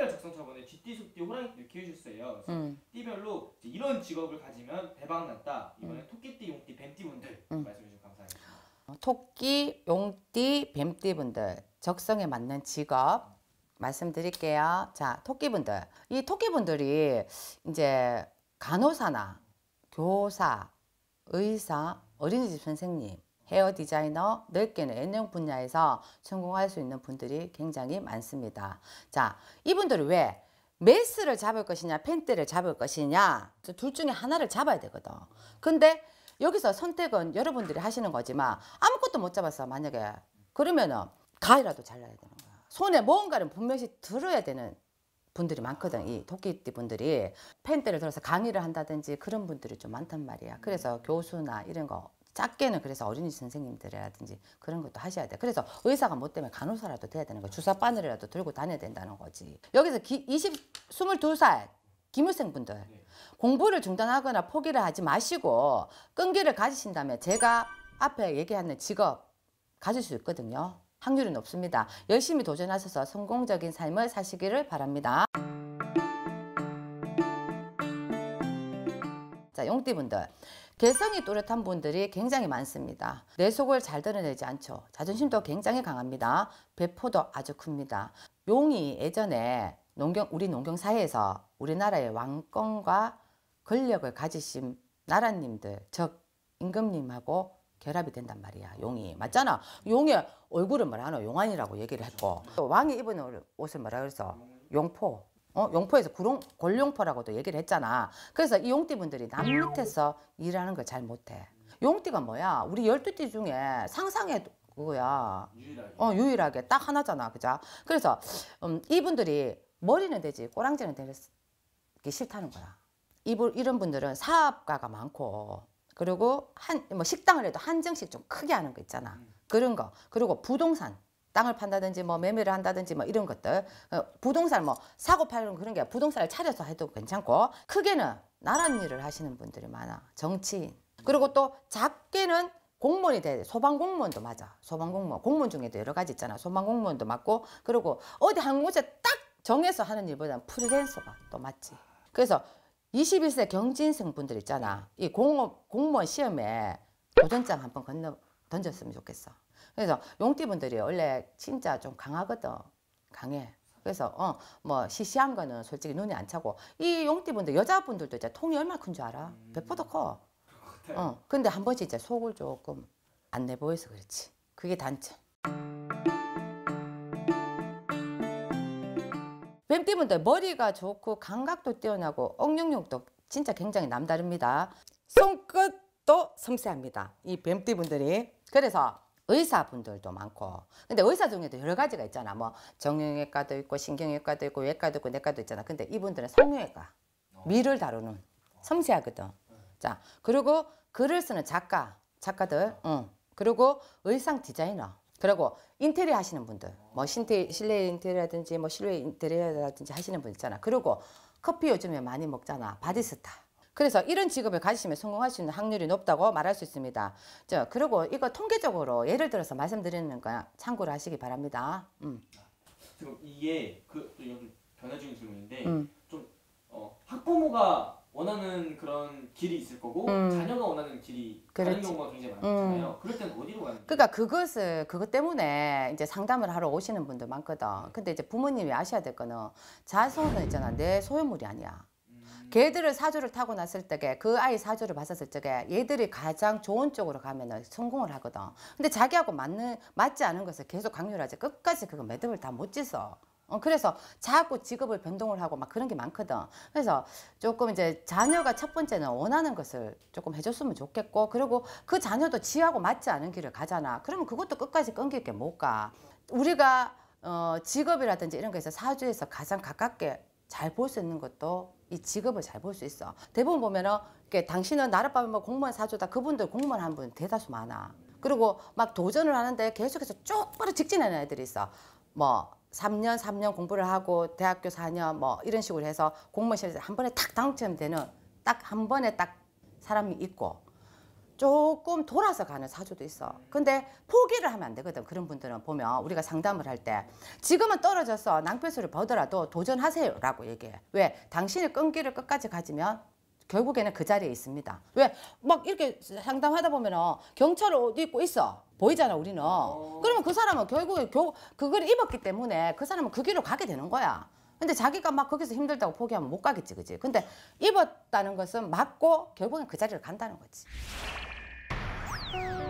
띠별 적성 처분에 쥐띠, 소띠, 호랑이띠 키워주세요. 음. 띠별로 이런 직업을 가지면 대박 났다. 이번에 음. 토끼띠, 용띠, 뱀띠 분들 음. 말씀해 주셔서 감사합니다. 토끼, 용띠, 뱀띠 분들 적성에 맞는 직업 말씀드릴게요. 자, 토끼 분들 이 토끼 분들이 이제 간호사나 교사, 의사, 어린이집 선생님 헤어 디자이너 넓게는 N형 분야에서 성공할 수 있는 분들이 굉장히 많습니다. 자, 이분들이 왜 메스를 잡을 것이냐 팬트를 잡을 것이냐 둘 중에 하나를 잡아야 되거든. 근데 여기서 선택은 여러분들이 하시는 거지만 아무것도 못 잡았어 만약에 그러면은 가위라도 잘라야 되는 거야. 손에 뭔가를 분명히 들어야 되는 분들이 많거든 이 토끼띠 분들이 팬대를 들어서 강의를 한다든지 그런 분들이 좀 많단 말이야 그래서 음. 교수나 이런 거 작게는 그래서 어린이 선생님들이라든지 그런 것도 하셔야 돼. 그래서 의사가 뭐 때문에 간호사라도 돼야 되는 거 주사 바늘이라도 들고 다녀야 된다는 거지. 여기서 기, 20, 22살 기물생분들 공부를 중단하거나 포기를 하지 마시고 끈기를 가지신다면 제가 앞에 얘기하는 직업 가질 수 있거든요. 확률은 높습니다. 열심히 도전하셔서 성공적인 삶을 사시기를 바랍니다. 자, 용띠분들. 개성이 또렷한 분들이 굉장히 많습니다. 내 속을 잘 드러내지 않죠. 자존심도 굉장히 강합니다. 배포도 아주 큽니다. 용이 예전에 농경 우리 농경 사회에서 우리나라의 왕권과 권력을 가지신 나라님들 즉 임금님하고 결합이 된단 말이야 용이 맞잖아 용의 얼굴은 뭐라 하노 용안이라고 얘기를 했고 또 왕이 입은 옷을 뭐라 그래서 용포 어, 용포에서 구룡, 골룡포라고도 얘기를 했잖아. 그래서 이 용띠분들이 남 밑에서 일하는 걸 잘 못해. 용띠가 뭐야? 우리 1 2띠 중에 상상의 그거야. 유일하게. 어, 유일하게 딱 하나잖아. 그죠? 그래서 음, 이분들이 머리는 되지 꼬랑지는 되기 싫다는 거야. 이분, 이런 분들은 사업가가 많고 그리고 한, 뭐 식당을 해도 한정식 좀 크게 하는 거 있잖아. 음. 그런 거. 그리고 부동산. 땅을 판다든지 뭐 매매를 한다든지 뭐 이런 것들 어, 부동산 뭐 사고 팔는 그런 게 부동산을 차려서 해도 괜찮고 크게는 나란 일을 하시는 분들이 많아 정치인 그리고 또 작게는 공무원이 돼야 돼. 소방공무원도 맞아. 소방공무원. 공무원 중에도 여러 가지 있잖아. 소방공무원도 맞고 그리고 어디 한 곳에 딱 정해서 하는 일보다는 프리랜서가 또 맞지. 그래서 21세 경진생 분들 있잖아. 이 공업, 공무원 시험에 도전장 한번 건너 던졌으면 좋겠어. 그래서 용띠분들이 원래 진짜 좀 강하거든. 강해. 그래서 어뭐 시시한 거는 솔직히 눈이 안 차고 이 용띠분들 여자분들도 이제 통이 얼마나 큰 줄 알아? 음. 배포도 커. 어 근데 한 번씩 이제 속을 조금 안내 보여서 그렇지. 그게 단점. 뱀띠분들 머리가 좋고 감각도 뛰어나고 억력력도 진짜 굉장히 남다릅니다. 손끝도 섬세합니다. 이 뱀띠분들이. 그래서 의사분들도 많고 근데 의사 중에도 여러 가지가 있잖아 뭐 정형외과도 있고 신경외과도 있고 외과도 있고 내과도 있잖아 근데 이분들은 성형외과 어. 미를 다루는 섬세하거든 자 그리고 글을 쓰는 작가 작가들 어. 응. 그리고 의상 디자이너 그리고 인테리어 하시는 분들 뭐 신테, 실내 인테리어라든지 뭐 실외 인테리어라든지 하시는 분 있잖아 그리고 커피 요즘에 많이 먹잖아 바디스타 그래서 이런 직업을 가지시면 성공할 수 있는 확률이 높다고 말할 수 있습니다. 자, 그리고 이거 통계적으로 예를 들어서 말씀드리는 거야. 참고를 하시기 바랍니다. 음. 이게 그 여기 변화적인 질문인데 음. 좀 어, 학부모가 원하는 그런 길이 있을 거고 음. 자녀가 원하는 길이 그렇지. 다른 경우가 굉장히 많잖아요. 음. 그럴 때는 어디로 가는 거예요? 그러니까 그것을 그것 때문에 이제 상담을 하러 오시는 분들 많거든. 근데 이제 부모님이 아셔야 될 거는 자손은 있잖아 내 소유물이 아니야. 걔들을 사주를 타고 났을 때에 그 아이 사주를 봤었을 적에 얘들이 가장 좋은 쪽으로 가면 성공을 하거든. 근데 자기하고 맞는 맞지 않은 것을 계속 강요를 하지 끝까지 그거 매듭을 다 못 짓어. 어, 그래서 자꾸 직업을 변동을 하고 막 그런 게 많거든. 그래서 조금 이제 자녀가 첫 번째는 원하는 것을 조금 해줬으면 좋겠고, 그리고 그 자녀도 지하고 맞지 않은 길을 가잖아. 그러면 그것도 끝까지 끊길게 뭘까 우리가 어, 직업이라든지 이런 거에서 사주에서 가장 가깝게 잘 볼 수 있는 것도 이 직업을 잘 볼 수 있어. 대부분 보면은 이렇게 당신은 나룻밤에뭐 공무원 사주다 그분들 공무원 한 분 대다수 많아. 그리고 막 도전을 하는데 계속해서 쭉바로 직진하는 애들이 있어. 뭐 3년, 3년 공부를 하고 대학교 4년 뭐 이런 식으로 해서 공무원시절에서한 번에 탁 당첨되는 딱 한 번에 딱 사람이 있고 조금 돌아서 가는 사주도 있어. 근데 포기를 하면 안 되거든. 그런 분들은 보면 우리가 상담을 할 때 지금은 떨어져서 낭패수를 보더라도 도전하세요라고 얘기해. 왜? 당신의 끈기를 끝까지 가지면 결국에는 그 자리에 있습니다. 왜? 막 이렇게 상담하다 보면 은 경찰 어디 있고 있어. 보이잖아 우리는. 어. 그러면 그 사람은 결국에 교, 그걸 입었기 때문에 그 사람은 그 길로 가게 되는 거야. 근데 자기가 막 거기서 힘들다고 포기하면 못 가겠지 그지? 근데 입었다는 것은 맞고 결국엔 그 자리를 간다는 거지. Bye.